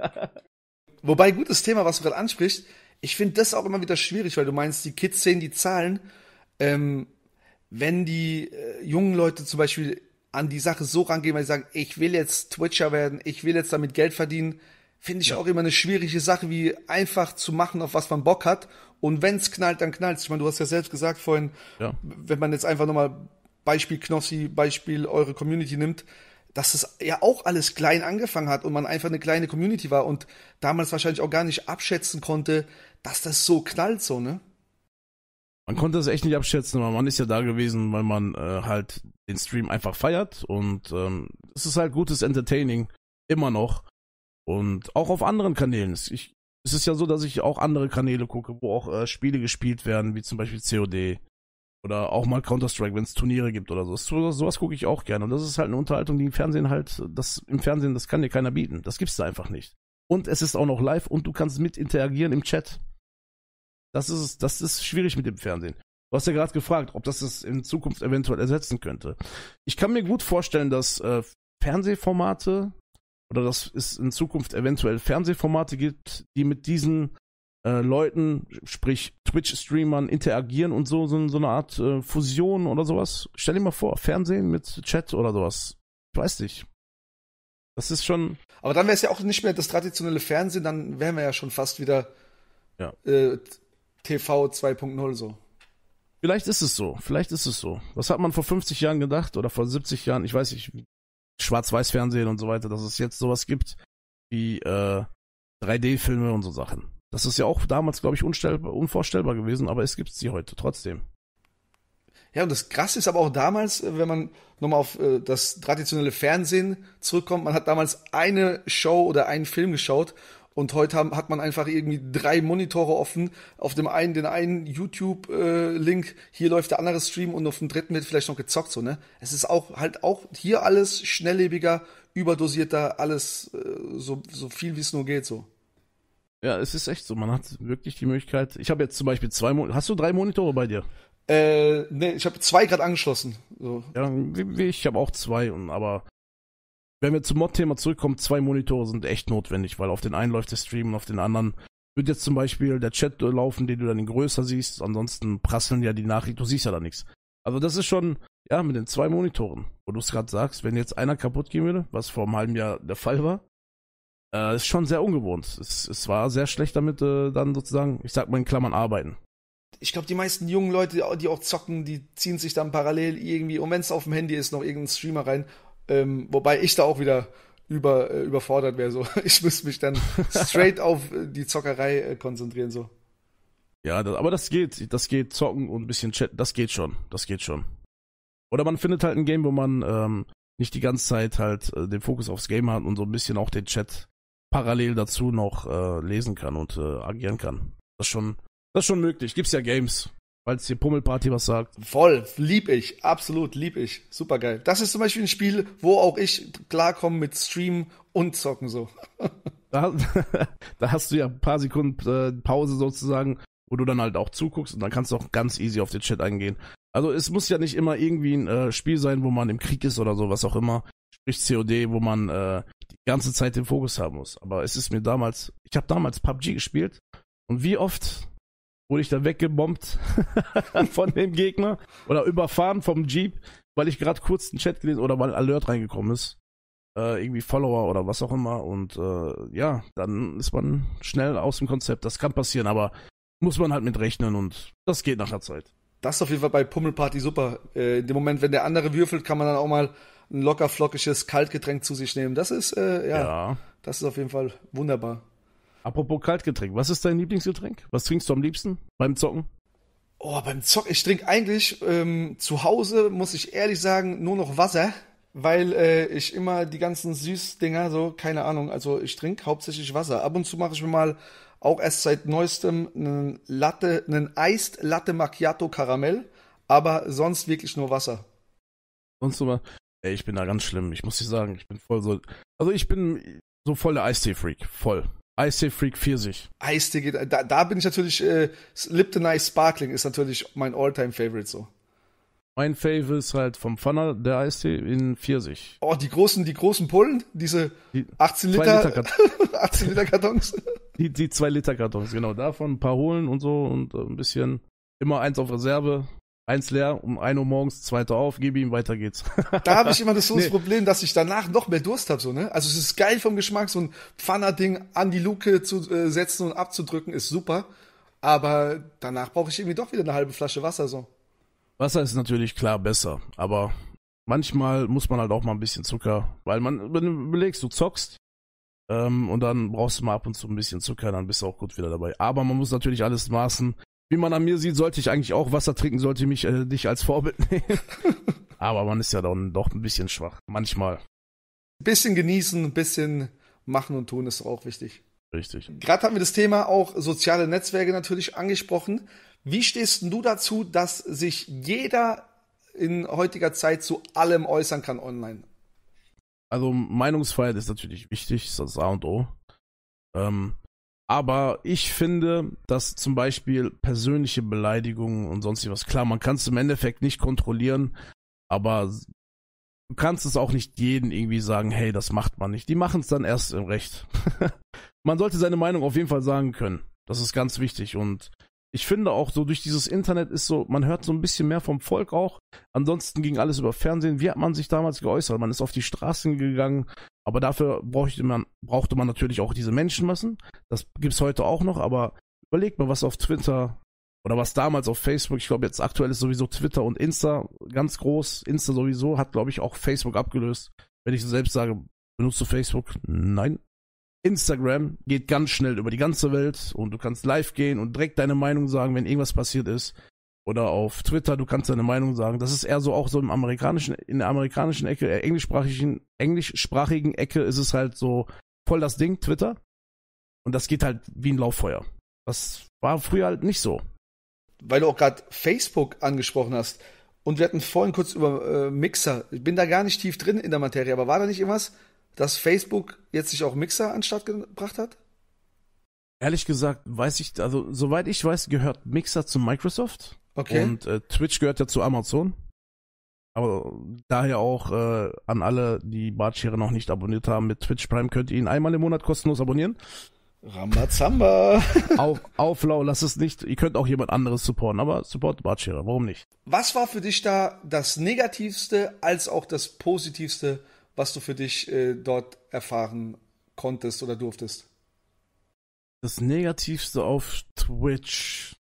Wobei, gutes Thema, was du gerade ansprichst. Ich finde das auch immer wieder schwierig, weil du meinst, die Kids sehen die Zahlen. Ähm, wenn die äh, jungen Leute zum Beispiel an die Sache so rangehen, weil sie sagen, ich will jetzt Twitcher werden, ich will jetzt damit Geld verdienen, finde ich ja. auch immer eine schwierige Sache, wie einfach zu machen, auf was man Bock hat. Und wenn es knallt, dann knallt's. Ich meine, du hast ja selbst gesagt vorhin, ja. wenn man jetzt einfach nochmal Beispiel Knossi, Beispiel eure Community nimmt, dass es ja auch alles klein angefangen hat und man einfach eine kleine Community war und damals wahrscheinlich auch gar nicht abschätzen konnte, dass das so knallt, so, ne? Man konnte das echt nicht abschätzen, aber man ist ja da gewesen, weil man äh, halt den Stream einfach feiert und ähm, es ist halt gutes Entertaining immer noch und auch auf anderen Kanälen. Ich, es ist ja so, dass ich auch andere Kanäle gucke, wo auch äh, Spiele gespielt werden, wie zum Beispiel COD oder auch mal Counter-Strike, wenn es Turniere gibt oder so. so sowas gucke ich auch gerne und das ist halt eine Unterhaltung, die im Fernsehen halt, das im Fernsehen, das kann dir keiner bieten. Das gibt's da einfach nicht. Und es ist auch noch live und du kannst mit interagieren im Chat. Das ist, das ist schwierig mit dem Fernsehen. Du hast ja gerade gefragt, ob das das in Zukunft eventuell ersetzen könnte. Ich kann mir gut vorstellen, dass äh, Fernsehformate oder dass es in Zukunft eventuell Fernsehformate gibt, die mit diesen äh, Leuten, sprich Twitch-Streamern, interagieren und so, so, so eine Art äh, Fusion oder sowas. Stell dir mal vor, Fernsehen mit Chat oder sowas. Ich weiß nicht. Das ist schon. Aber dann wäre es ja auch nicht mehr das traditionelle Fernsehen, dann wären wir ja schon fast wieder ja. äh, TV 2.0 so. Vielleicht ist es so, vielleicht ist es so. Was hat man vor 50 Jahren gedacht oder vor 70 Jahren? Ich weiß nicht, Schwarz-Weiß-Fernsehen und so weiter, dass es jetzt sowas gibt wie äh, 3D-Filme und so Sachen. Das ist ja auch damals, glaube ich, unvorstellbar gewesen, aber es gibt sie heute trotzdem. Ja, und das Krasse ist aber auch damals, äh, wenn man nochmal auf äh, das traditionelle Fernsehen zurückkommt, man hat damals eine Show oder einen Film geschaut und heute haben, hat man einfach irgendwie drei Monitore offen. Auf dem einen den einen YouTube-Link, äh, hier läuft der andere Stream und auf dem dritten wird vielleicht noch gezockt, so, ne? Es ist auch halt auch hier alles schnelllebiger, überdosierter, alles äh, so, so viel wie es nur geht, so. Ja, es ist echt so. Man hat wirklich die Möglichkeit. Ich habe jetzt zum Beispiel zwei Monitore. Hast du drei Monitore bei dir? Äh, nee, ich habe zwei gerade angeschlossen. So. Ja, ich habe auch zwei, aber wenn wir zum Mod-Thema zurückkommen, zwei Monitore sind echt notwendig, weil auf den einen läuft der Stream und auf den anderen wird jetzt zum Beispiel der Chat laufen, den du dann in größer siehst. Ansonsten prasseln ja die Nachrichten, du siehst ja da nichts. Also das ist schon, ja, mit den zwei Monitoren, wo du es gerade sagst, wenn jetzt einer kaputt gehen würde, was vor einem halben Jahr der Fall war, äh, ist schon sehr ungewohnt. Es, es war sehr schlecht damit, äh, dann sozusagen, ich sag mal in Klammern, arbeiten ich glaube, die meisten jungen Leute, die auch zocken, die ziehen sich dann parallel irgendwie, und wenn es auf dem Handy ist, noch irgendeinen Streamer rein ähm, wobei ich da auch wieder über, äh, überfordert wäre. So. Ich müsste mich dann straight auf äh, die Zockerei äh, konzentrieren. So. Ja, das, aber das geht. Das geht zocken und ein bisschen chatten. Das geht schon. Das geht schon. Oder man findet halt ein Game, wo man ähm, nicht die ganze Zeit halt äh, den Fokus aufs Game hat und so ein bisschen auch den Chat parallel dazu noch äh, lesen kann und äh, agieren kann. Das ist schon, das ist schon möglich. Gibt's ja Games weil es dir Pummelparty was sagt. Voll, lieb ich, absolut, lieb ich. Super geil. Das ist zum Beispiel ein Spiel, wo auch ich klarkomme mit Streamen und Zocken so. da, da, hast du ja ein paar Sekunden äh, Pause sozusagen, wo du dann halt auch zuguckst und dann kannst du auch ganz easy auf den Chat eingehen. Also es muss ja nicht immer irgendwie ein äh, Spiel sein, wo man im Krieg ist oder so, was auch immer. Sprich COD, wo man äh, die ganze Zeit den Fokus haben muss. Aber es ist mir damals, ich habe damals PUBG gespielt und wie oft Wurde ich dann weggebombt von dem Gegner oder überfahren vom Jeep, weil ich gerade kurz einen Chat gelesen oder weil ein Alert reingekommen ist. Äh, irgendwie Follower oder was auch immer. Und äh, ja, dann ist man schnell aus dem Konzept. Das kann passieren, aber muss man halt mit rechnen und das geht nach der Zeit. Das ist auf jeden Fall bei Pummelparty super. Äh, in dem Moment, wenn der andere würfelt, kann man dann auch mal ein locker flockiges Kaltgetränk zu sich nehmen. Das ist, äh, ja, ja, das ist auf jeden Fall wunderbar. Apropos Kaltgetränk, was ist dein Lieblingsgetränk? Was trinkst du am liebsten beim Zocken? Oh, beim Zocken, ich trinke eigentlich ähm, zu Hause, muss ich ehrlich sagen, nur noch Wasser, weil äh, ich immer die ganzen Süßdinger so, keine Ahnung, also ich trinke hauptsächlich Wasser. Ab und zu mache ich mir mal auch erst seit neuestem einen Latte, einen Eist Latte Macchiato Karamell, aber sonst wirklich nur Wasser. Sonst immer. Ey, ich bin da ganz schlimm. Ich muss dir sagen, ich bin voll so. Also ich bin so voll der Eistee-Freak. Voll. Eistee Freak 40. Ice geht, da, da bin ich natürlich, äh, Lipton Ice Sparkling ist natürlich mein Alltime favorite so. Mein Favorite ist halt vom Pfanner der Eistee in Pfirsich. Oh, die großen, die großen Pullen, diese die 18 Liter, Liter 18 Liter Kartons. die, die 2 Liter Kartons, genau. Davon ein paar holen und so und äh, ein bisschen immer eins auf Reserve. Eins leer, um 1 Uhr morgens, zweiter auf, gebe ihm, weiter geht's. da habe ich immer das, so nee. das Problem, dass ich danach noch mehr Durst habe. So, ne? Also es ist geil vom Geschmack, so ein Pfanner-Ding an die Luke zu äh, setzen und abzudrücken, ist super. Aber danach brauche ich irgendwie doch wieder eine halbe Flasche Wasser. so. Wasser ist natürlich klar besser, aber manchmal muss man halt auch mal ein bisschen Zucker, weil man, wenn du überlegst, du zockst ähm, und dann brauchst du mal ab und zu ein bisschen Zucker, dann bist du auch gut wieder dabei. Aber man muss natürlich alles maßen wie man an mir sieht, sollte ich eigentlich auch Wasser trinken, sollte ich mich äh, dich als Vorbild nehmen. Aber man ist ja dann doch ein bisschen schwach, manchmal. Ein bisschen genießen, ein bisschen machen und tun ist auch wichtig. Richtig. Gerade haben wir das Thema auch soziale Netzwerke natürlich angesprochen. Wie stehst du dazu, dass sich jeder in heutiger Zeit zu allem äußern kann online? Also Meinungsfreiheit ist natürlich wichtig, ist das A und O. Ähm, aber ich finde, dass zum Beispiel persönliche Beleidigungen und sonst was, klar, man kann es im Endeffekt nicht kontrollieren, aber du kannst es auch nicht jeden irgendwie sagen, hey, das macht man nicht. Die machen es dann erst im Recht. man sollte seine Meinung auf jeden Fall sagen können. Das ist ganz wichtig und ich finde auch so durch dieses Internet ist so, man hört so ein bisschen mehr vom Volk auch. Ansonsten ging alles über Fernsehen. Wie hat man sich damals geäußert? Man ist auf die Straßen gegangen, aber dafür brauchte man, brauchte man natürlich auch diese Menschenmassen. Das gibt es heute auch noch, aber überlegt mal, was auf Twitter oder was damals auf Facebook, ich glaube jetzt aktuell ist sowieso Twitter und Insta ganz groß. Insta sowieso hat, glaube ich, auch Facebook abgelöst. Wenn ich so selbst sage, benutzt du Facebook? Nein. Instagram geht ganz schnell über die ganze Welt und du kannst live gehen und direkt deine Meinung sagen, wenn irgendwas passiert ist oder auf Twitter, du kannst deine Meinung sagen. Das ist eher so auch so im amerikanischen, in der amerikanischen Ecke, äh, englischsprachigen, englischsprachigen Ecke ist es halt so voll das Ding, Twitter. Und das geht halt wie ein Lauffeuer. Das war früher halt nicht so. Weil du auch gerade Facebook angesprochen hast. Und wir hatten vorhin kurz über äh, Mixer. Ich bin da gar nicht tief drin in der Materie, aber war da nicht irgendwas, dass Facebook jetzt sich auch Mixer anstatt gebracht hat? Ehrlich gesagt, weiß ich, also soweit ich weiß, gehört Mixer zu Microsoft. Okay. Und äh, Twitch gehört ja zu Amazon. Aber daher auch äh, an alle, die Bartschere noch nicht abonniert haben, mit Twitch Prime könnt ihr ihn einmal im Monat kostenlos abonnieren. Rambazamba. auf, auf Lau, lass es nicht. Ihr könnt auch jemand anderes supporten, aber support Bartschere, warum nicht? Was war für dich da das Negativste als auch das Positivste, was du für dich äh, dort erfahren konntest oder durftest? Das Negativste auf Twitch.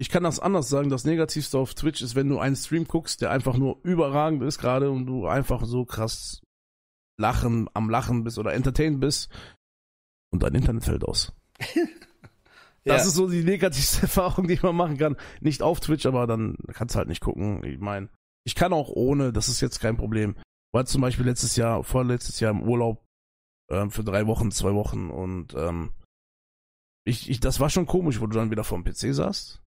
Ich kann das anders sagen. Das Negativste auf Twitch ist, wenn du einen Stream guckst, der einfach nur überragend ist gerade und du einfach so krass lachen, am Lachen bist oder entertained bist und dein Internet fällt aus. das ja. ist so die negativste Erfahrung, die man machen kann. Nicht auf Twitch, aber dann kannst du halt nicht gucken. Ich meine, ich kann auch ohne, das ist jetzt kein Problem. War zum Beispiel letztes Jahr, vorletztes Jahr im Urlaub ähm, für drei Wochen, zwei Wochen und ähm, ich, ich, das war schon komisch, wo du dann wieder vorm PC saßt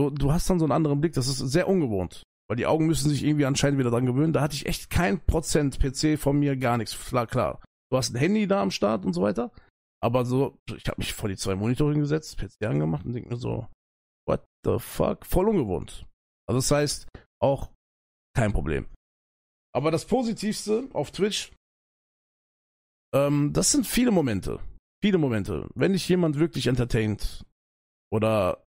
so, du hast dann so einen anderen Blick, das ist sehr ungewohnt. Weil die Augen müssen sich irgendwie anscheinend wieder dran gewöhnen. Da hatte ich echt kein Prozent PC von mir, gar nichts. Klar, klar. Du hast ein Handy da am Start und so weiter. Aber so, ich habe mich vor die zwei Monitore gesetzt, PC angemacht und denke mir so, what the fuck? Voll ungewohnt. Also das heißt, auch kein Problem. Aber das Positivste auf Twitch, ähm, das sind viele Momente. Viele Momente. Wenn dich jemand wirklich entertaint oder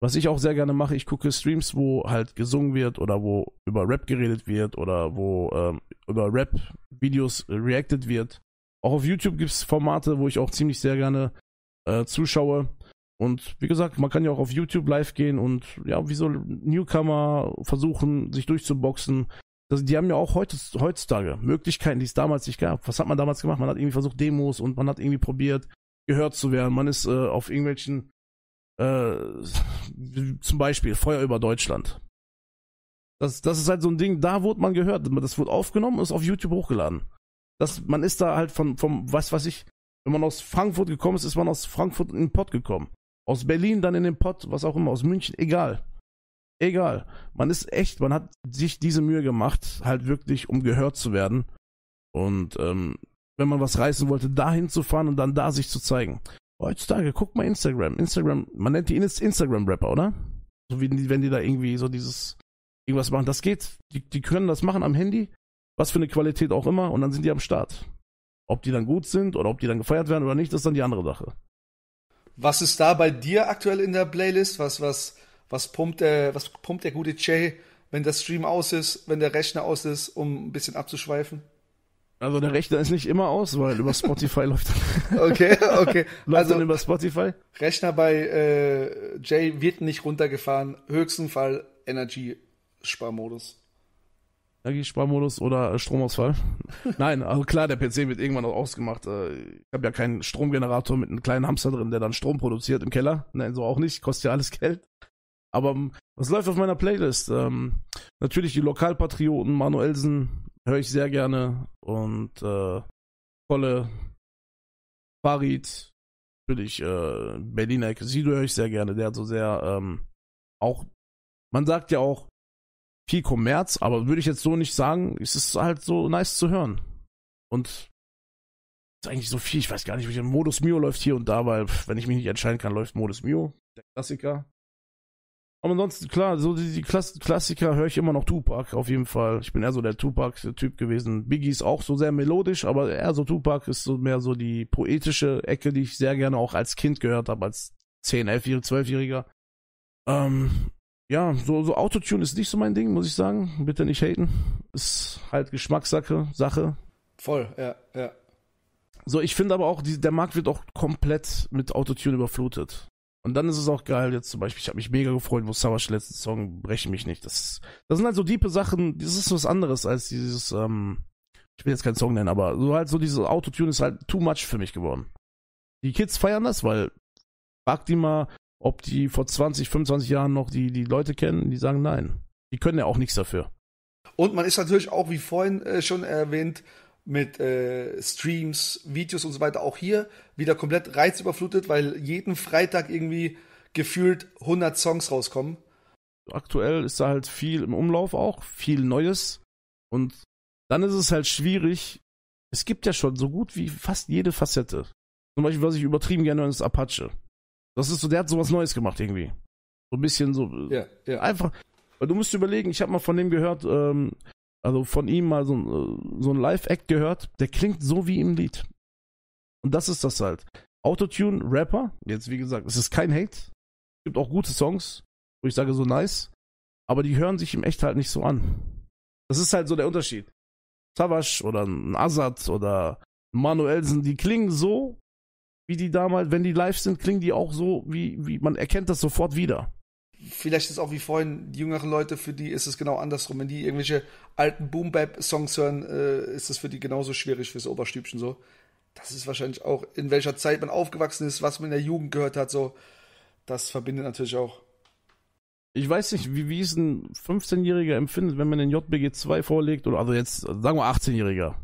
was ich auch sehr gerne mache, ich gucke Streams, wo halt gesungen wird oder wo über Rap geredet wird oder wo ähm, über Rap-Videos reacted wird. Auch auf YouTube gibt es Formate, wo ich auch ziemlich sehr gerne äh, zuschaue. Und wie gesagt, man kann ja auch auf YouTube live gehen und ja, wie so Newcomer versuchen, sich durchzuboxen. Das, die haben ja auch heutzutage Möglichkeiten, die es damals nicht gab. Was hat man damals gemacht? Man hat irgendwie versucht, Demos und man hat irgendwie probiert, gehört zu werden. Man ist äh, auf irgendwelchen äh, zum Beispiel Feuer über Deutschland. Das, das ist halt so ein Ding, da wurde man gehört. Das wurde aufgenommen und ist auf YouTube hochgeladen. Das, man ist da halt von, vom, was weiß ich, wenn man aus Frankfurt gekommen ist, ist man aus Frankfurt in den Pott gekommen. Aus Berlin dann in den Pott, was auch immer, aus München, egal. Egal. Man ist echt, man hat sich diese Mühe gemacht, halt wirklich, um gehört zu werden. Und ähm, wenn man was reißen wollte, da hinzufahren und dann da sich zu zeigen. Heutzutage, guck mal Instagram. Instagram, man nennt die Instagram-Rapper, oder? So wie wenn die da irgendwie so dieses irgendwas machen. Das geht. Die, die können das machen am Handy, was für eine Qualität auch immer, und dann sind die am Start. Ob die dann gut sind oder ob die dann gefeiert werden oder nicht, ist dann die andere Sache. Was ist da bei dir aktuell in der Playlist? Was, was, was pumpt der, was pumpt der gute Jay, wenn der Stream aus ist, wenn der Rechner aus ist, um ein bisschen abzuschweifen? Also der Rechner ist nicht immer aus, weil über Spotify läuft. Okay, okay. läuft also über Spotify. Rechner bei äh, Jay wird nicht runtergefahren. Höchsten Fall Energy-Sparmodus. Energiesparmodus oder äh, Stromausfall. Nein, also klar, der PC wird irgendwann auch ausgemacht. Äh, ich habe ja keinen Stromgenerator mit einem kleinen Hamster drin, der dann Strom produziert im Keller. Nein, so auch nicht, kostet ja alles Geld. Aber was ähm, läuft auf meiner Playlist? Ähm, natürlich die Lokalpatrioten, Manuelsen, Höre ich sehr gerne. Und äh, volle Farid, natürlich äh, Berliner Sido höre ich sehr gerne. Der hat so sehr ähm, auch, man sagt ja auch viel Kommerz, aber würde ich jetzt so nicht sagen. Es ist halt so nice zu hören. Und ist eigentlich so viel. Ich weiß gar nicht, welcher Modus Mio läuft hier und da, weil wenn ich mich nicht entscheiden kann, läuft Modus Mio, der Klassiker. Aber ansonsten, klar, so die, die Klass Klassiker höre ich immer noch Tupac, auf jeden Fall. Ich bin eher so der Tupac-Typ gewesen. Biggie ist auch so sehr melodisch, aber eher so Tupac ist so mehr so die poetische Ecke, die ich sehr gerne auch als Kind gehört habe, als 10, 11, 12-Jähriger. Ähm, ja, so, so Autotune ist nicht so mein Ding, muss ich sagen. Bitte nicht haten. Ist halt Geschmackssache, Sache. Voll, ja, ja. So, ich finde aber auch, die, der Markt wird auch komplett mit Autotune überflutet. Und dann ist es auch geil, jetzt zum Beispiel, ich habe mich mega gefreut, wo Savage letzten Song breche mich nicht. Das, das sind halt so diepe Sachen, das ist was anderes als dieses, ähm, ich will jetzt keinen Song nennen, aber so halt so dieses Autotune ist halt too much für mich geworden. Die Kids feiern das, weil frag die mal, ob die vor 20, 25 Jahren noch die, die Leute kennen, die sagen nein. Die können ja auch nichts dafür. Und man ist natürlich auch, wie vorhin äh, schon erwähnt, mit äh, Streams, Videos und so weiter. Auch hier wieder komplett reizüberflutet, weil jeden Freitag irgendwie gefühlt 100 Songs rauskommen. Aktuell ist da halt viel im Umlauf auch, viel Neues. Und dann ist es halt schwierig. Es gibt ja schon so gut wie fast jede Facette. Zum Beispiel, was ich übertrieben gerne höre, ist Apache. Das ist so, der hat sowas Neues gemacht irgendwie. So ein bisschen so. Ja, ja. Einfach. Weil du musst überlegen, ich habe mal von dem gehört, ähm, also von ihm mal so, ein, äh, so ein Live-Act gehört, der klingt so wie im Lied. Und das ist das halt. Autotune, Rapper, jetzt wie gesagt, es ist kein Hate. Es gibt auch gute Songs, wo ich sage so nice, aber die hören sich im Echt halt nicht so an. Das ist halt so der Unterschied. Savas oder ein Azad oder Manuelsen, die klingen so, wie die damals, wenn die live sind, klingen die auch so, wie, wie man erkennt das sofort wieder vielleicht ist auch wie vorhin, die jüngeren Leute, für die ist es genau andersrum. Wenn die irgendwelche alten Boom-Bap-Songs hören, äh, ist es für die genauso schwierig fürs Oberstübchen so. Das ist wahrscheinlich auch, in welcher Zeit man aufgewachsen ist, was man in der Jugend gehört hat, so. Das verbindet natürlich auch. Ich weiß nicht, wie, wie es ein 15-Jähriger empfindet, wenn man den JBG 2 vorlegt, oder also jetzt, sagen wir 18-Jähriger.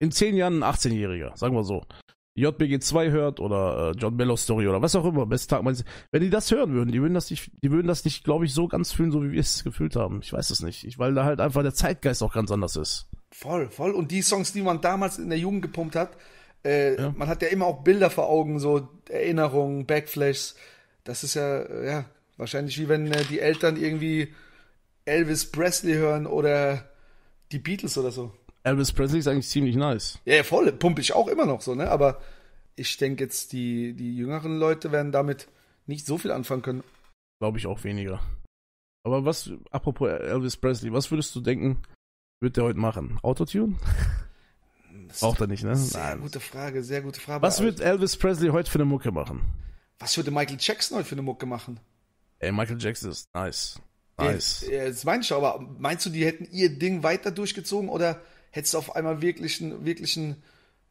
In 10 Jahren ein 18-Jähriger, sagen wir so. JBG2 hört oder äh, John Mello Story oder was auch immer, Besttag meines, wenn die das hören würden, die würden das nicht, die würden das nicht, glaube ich, so ganz fühlen, so wie wir es gefühlt haben. Ich weiß es nicht, ich, weil da halt einfach der Zeitgeist auch ganz anders ist. Voll, voll. Und die Songs, die man damals in der Jugend gepumpt hat, äh, ja. man hat ja immer auch Bilder vor Augen, so Erinnerungen, Backflashes. Das ist ja, äh, ja, wahrscheinlich wie wenn äh, die Eltern irgendwie Elvis Presley hören oder die Beatles oder so. Elvis Presley ist eigentlich ziemlich nice. Ja, voll, pumpe ich auch immer noch so, ne? Aber ich denke jetzt, die, die jüngeren Leute werden damit nicht so viel anfangen können. Glaube ich auch weniger. Aber was, apropos Elvis Presley, was würdest du denken, wird der heute machen? Autotune? Braucht er nicht, ne? Sehr Nein. gute Frage, sehr gute Frage. Was wird Elvis Presley heute für eine Mucke machen? Was würde Michael Jackson heute für eine Mucke machen? Ey, Michael Jackson ist nice. Nice. Jetzt, meine ich aber, meinst du, die hätten ihr Ding weiter durchgezogen oder hättest du auf einmal wirklich ein, wirklich ein,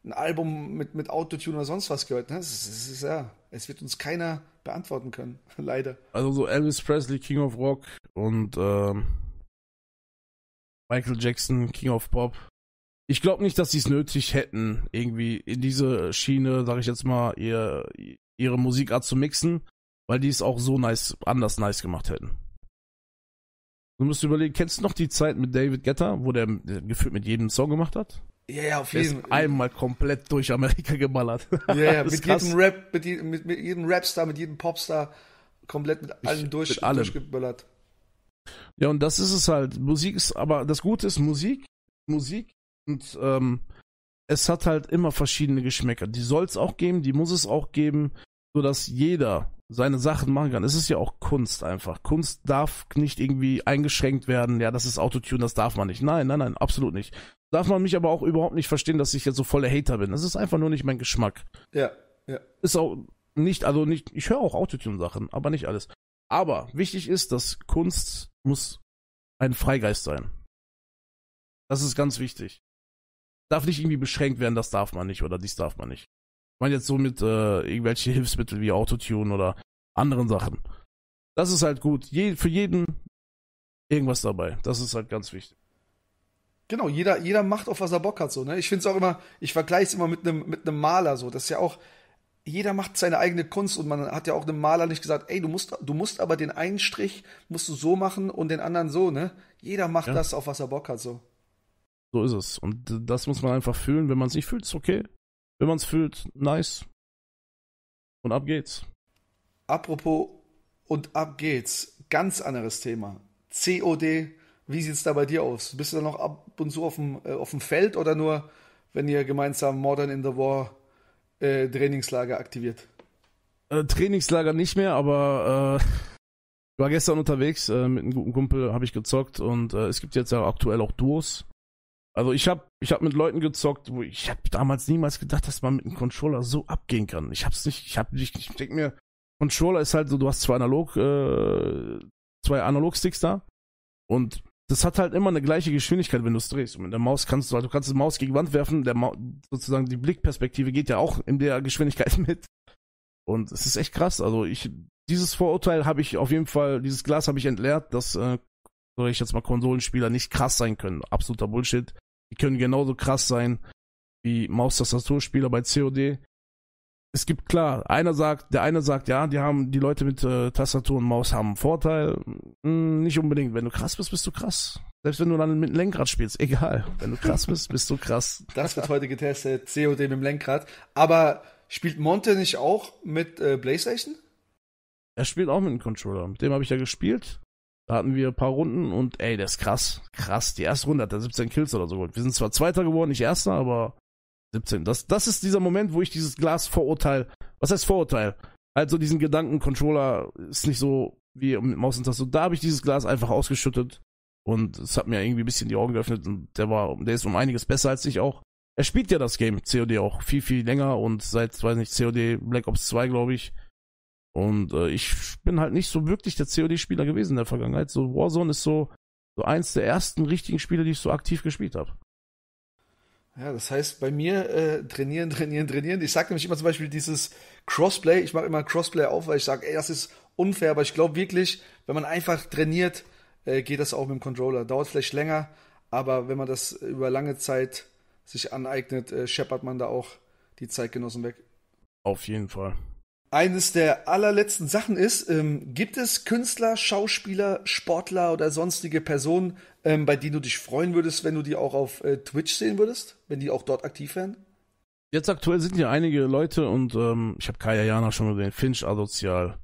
ein Album mit, mit Autotune oder sonst was gehört. Ne? Das ist, das ist, ja, es wird uns keiner beantworten können, leider. Also so Elvis Presley, King of Rock und ähm, Michael Jackson, King of Pop. Ich glaube nicht, dass sie es nötig hätten, irgendwie in diese Schiene, sag ich jetzt mal, ihr, ihre Musikart zu mixen, weil die es auch so nice, anders nice gemacht hätten. Du musst überlegen, kennst du noch die Zeit mit David Getter, wo der äh, gefühlt mit jedem Song gemacht hat? Ja, ja, auf jeden Fall. Einmal komplett durch Amerika geballert. Ja, ja, mit jedem Rap, mit, mit, mit, jedem Rapstar, mit jedem Popstar, komplett mit allem ich, durch, mit allem. durchgeballert. Ja, und das ist es halt. Musik ist, aber das Gute ist Musik, Musik und ähm, es hat halt immer verschiedene Geschmäcker. Die soll es auch geben, die muss es auch geben, sodass jeder seine Sachen machen kann. Es ist ja auch Kunst einfach. Kunst darf nicht irgendwie eingeschränkt werden. Ja, das ist Autotune, das darf man nicht. Nein, nein, nein, absolut nicht. Darf man mich aber auch überhaupt nicht verstehen, dass ich jetzt so voller Hater bin. Das ist einfach nur nicht mein Geschmack. Ja, ja. Ist auch nicht, also nicht, ich höre auch Autotune-Sachen, aber nicht alles. Aber wichtig ist, dass Kunst muss ein Freigeist sein. Das ist ganz wichtig. Darf nicht irgendwie beschränkt werden, das darf man nicht oder dies darf man nicht. Ich meine jetzt so mit äh, irgendwelche Hilfsmittel wie Autotune oder anderen Sachen. Das ist halt gut. Je, für jeden irgendwas dabei. Das ist halt ganz wichtig. Genau, jeder, jeder macht auf, was er Bock hat. So, ne? Ich finde es auch immer, ich vergleiche es immer mit einem mit Maler. So. Das ist ja auch, jeder macht seine eigene Kunst und man hat ja auch einem Maler nicht gesagt, ey, du musst, du musst aber den einen Strich musst du so machen und den anderen so, ne? Jeder macht ja. das, auf was er Bock hat. So. So ist es. Und das muss man einfach fühlen. Wenn man es nicht fühlt, ist okay wenn man es fühlt, nice. Und ab geht's. Apropos und ab geht's. Ganz anderes Thema. COD, wie sieht's da bei dir aus? Bist du da noch ab und zu auf dem, äh, auf dem Feld oder nur, wenn ihr gemeinsam Modern in the War äh, Trainingslager aktiviert? Äh, Trainingslager nicht mehr, aber äh, ich war gestern unterwegs äh, mit einem guten Kumpel, habe ich gezockt und äh, es gibt jetzt ja aktuell auch Duos. Also ich habe ich hab mit Leuten gezockt, wo ich habe damals niemals gedacht, dass man mit einem Controller so abgehen kann. Ich hab's nicht, ich hab nicht, ich denk mir, Controller ist halt so, du hast zwei Analog, äh, zwei Analog-Sticks da und das hat halt immer eine gleiche Geschwindigkeit, wenn du es drehst. Und mit der Maus kannst du halt, du kannst die Maus gegen Wand werfen, der Ma sozusagen die Blickperspektive geht ja auch in der Geschwindigkeit mit. Und es ist echt krass. Also ich, dieses Vorurteil habe ich auf jeden Fall, dieses Glas habe ich entleert, dass, äh, soll ich jetzt mal Konsolenspieler nicht krass sein können. Absoluter Bullshit. Die können genauso krass sein wie Maustastaturspieler bei COD. Es gibt klar, einer sagt, der eine sagt, ja, die haben die Leute mit äh, Tastatur und Maus haben einen Vorteil. Hm, nicht unbedingt. Wenn du krass bist, bist du krass. Selbst wenn du dann mit dem Lenkrad spielst, egal. Wenn du krass bist, bist du krass. Das wird heute getestet, COD mit dem Lenkrad. Aber spielt Monte nicht auch mit äh, PlayStation? Er spielt auch mit dem Controller. Mit dem habe ich ja gespielt. Da hatten wir ein paar Runden und ey, das ist krass. Krass. Die erste Runde hat er 17 Kills oder so geholt. Wir sind zwar Zweiter geworden, nicht Erster, aber 17. Das, das ist dieser Moment, wo ich dieses Glas-Vorurteil, was heißt Vorurteil? Also diesen Gedanken, Controller ist nicht so wie mit Maus und Taste. Da habe ich dieses Glas einfach ausgeschüttet und es hat mir irgendwie ein bisschen die Augen geöffnet und der war, der ist um einiges besser als ich auch. Er spielt ja das Game COD auch viel, viel länger und seit, weiß nicht, COD Black Ops 2, glaube ich, und äh, ich bin halt nicht so wirklich der COD-Spieler gewesen in der Vergangenheit. So Warzone ist so, so eins der ersten richtigen Spiele, die ich so aktiv gespielt habe. Ja, das heißt bei mir äh, trainieren, trainieren, trainieren. Ich sage nämlich immer zum Beispiel dieses Crossplay. Ich mache immer Crossplay auf, weil ich sage, ey, das ist unfair. Aber ich glaube wirklich, wenn man einfach trainiert, äh, geht das auch mit dem Controller. Dauert vielleicht länger, aber wenn man das über lange Zeit sich aneignet, äh, scheppert man da auch die Zeitgenossen weg. Auf jeden Fall eines der allerletzten Sachen ist, ähm, gibt es Künstler, Schauspieler, Sportler oder sonstige Personen, ähm, bei denen du dich freuen würdest, wenn du die auch auf äh, Twitch sehen würdest, wenn die auch dort aktiv wären? Jetzt aktuell sind ja einige Leute und ähm, ich habe Kaya Jana schon gesehen, Finch asozial.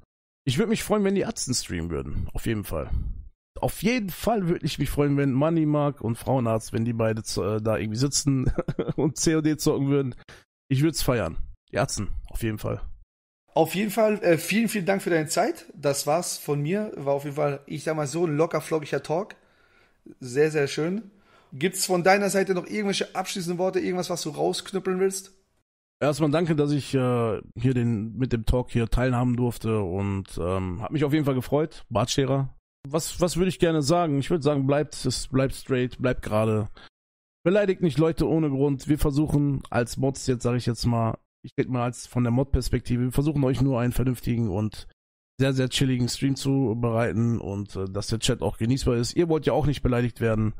Ich würde mich freuen, wenn die Ärzte streamen würden, auf jeden Fall. Auf jeden Fall würde ich mich freuen, wenn Money Mark und Frauenarzt, wenn die beide äh, da irgendwie sitzen und COD zocken würden. Ich würde es feiern. Die Ärzte, auf jeden Fall. Auf jeden Fall, äh, vielen, vielen Dank für deine Zeit. Das war's von mir. War auf jeden Fall, ich sag mal, so ein locker flockiger Talk. Sehr, sehr schön. Gibt's von deiner Seite noch irgendwelche abschließenden Worte, irgendwas, was du rausknüppeln willst? Erstmal danke, dass ich äh, hier den, mit dem Talk hier teilhaben durfte und ähm, habe mich auf jeden Fall gefreut. Bartscherer. Was, was würde ich gerne sagen? Ich würde sagen, bleibt, bleibt straight, bleibt gerade. Beleidigt nicht Leute ohne Grund. Wir versuchen als Mods, jetzt sage ich jetzt mal, ich denke mal, als von der Mod-Perspektive, wir versuchen euch nur einen vernünftigen und sehr, sehr chilligen Stream zu bereiten und äh, dass der Chat auch genießbar ist. Ihr wollt ja auch nicht beleidigt werden.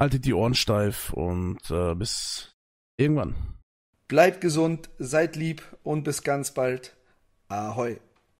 Haltet die Ohren steif und äh, bis irgendwann. Bleibt gesund, seid lieb und bis ganz bald. Ahoi.